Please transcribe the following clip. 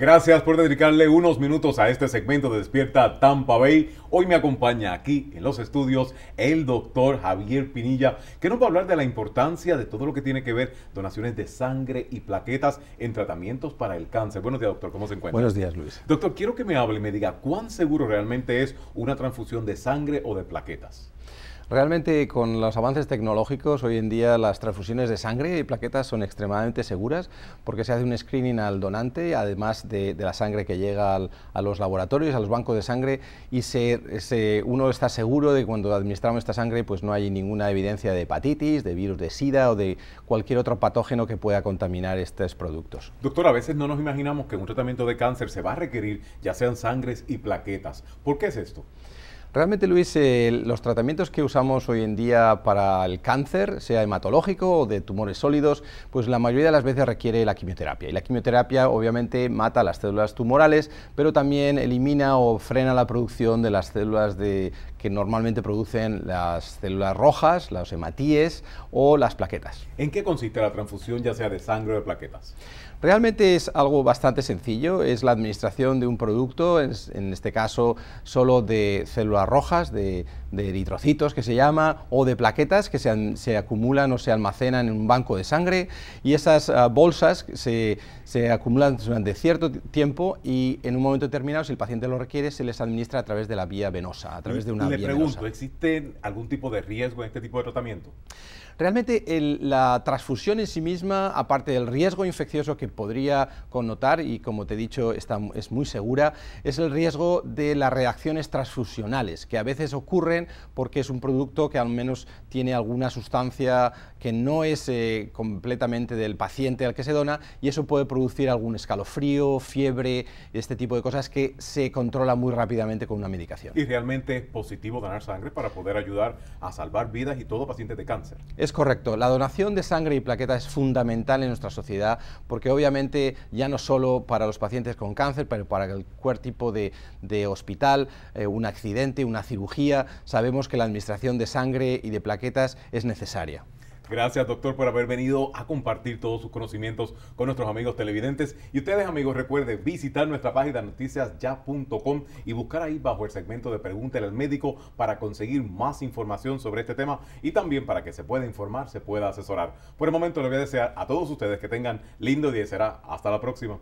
Gracias por dedicarle unos minutos a este segmento de Despierta Tampa Bay. Hoy me acompaña aquí en los estudios el doctor Javier Pinilla, que nos va a hablar de la importancia de todo lo que tiene que ver donaciones de sangre y plaquetas en tratamientos para el cáncer. Buenos días, doctor. ¿Cómo se encuentra? Buenos días, Luis. Doctor, quiero que me hable y me diga cuán seguro realmente es una transfusión de sangre o de plaquetas. Realmente con los avances tecnológicos hoy en día las transfusiones de sangre y plaquetas son extremadamente seguras porque se hace un screening al donante, además de, la sangre que llega a los laboratorios, a los bancos de sangre y se, uno está seguro de que cuando administramos esta sangre pues no hay ninguna evidencia de hepatitis, de virus de sida o de cualquier otro patógeno que pueda contaminar estos productos. Doctor, a veces no nos imaginamos que un tratamiento de cáncer se va a requerir ya sean sangres y plaquetas. ¿Por qué es esto? Realmente, Luis, los tratamientos que usamos hoy en día para el cáncer, sea hematológico o de tumores sólidos, pues la mayoría de las veces requiere la quimioterapia. Y la quimioterapia obviamente mata las células tumorales, pero también elimina o frena la producción de las células de, que normalmente producen las células rojas, las hematíes o las plaquetas. ¿En qué consiste la transfusión, ya sea de sangre o de plaquetas? Realmente es algo bastante sencillo, es la administración de un producto, en este caso solo de células rojas, de, eritrocitos que se llama, o de plaquetas que se, se, acumulan o se almacenan en un banco de sangre y esas ah, bolsas se, acumulan durante cierto tiempo y en un momento determinado, si el paciente lo requiere, se les administra a través de la vía venosa, a través de una Le pregunto, ¿existe algún tipo de riesgo en este tipo de tratamiento? Realmente la transfusión en sí misma, aparte del riesgo infeccioso que podría connotar, y como te he dicho, está, es muy segura, es el riesgo de las reacciones transfusionales que a veces ocurren porque es un producto que al menos tiene alguna sustancia que no es eh, completamente del paciente al que se dona y eso puede producir algún escalofrío, fiebre, este tipo de cosas que se controla muy rápidamente con una medicación. ¿Y realmente es positivo donar sangre para poder ayudar a salvar vidas y todo paciente de cáncer? Es correcto. La donación de sangre y plaquetas es fundamental en nuestra sociedad porque obviamente ya no solo para los pacientes con cáncer, pero para cualquier tipo de, de hospital, eh, un accidente, una cirugía, sabemos que la administración de sangre y de plaquetas es necesaria. Gracias, doctor, por haber venido a compartir todos sus conocimientos con nuestros amigos televidentes. Y ustedes, amigos, recuerden visitar nuestra página noticiasya.com y buscar ahí bajo el segmento de Pregúntale al médico para conseguir más información sobre este tema y también para que se pueda informar, se pueda asesorar. Por el momento, les voy a desear a todos ustedes que tengan lindo día y será hasta la próxima.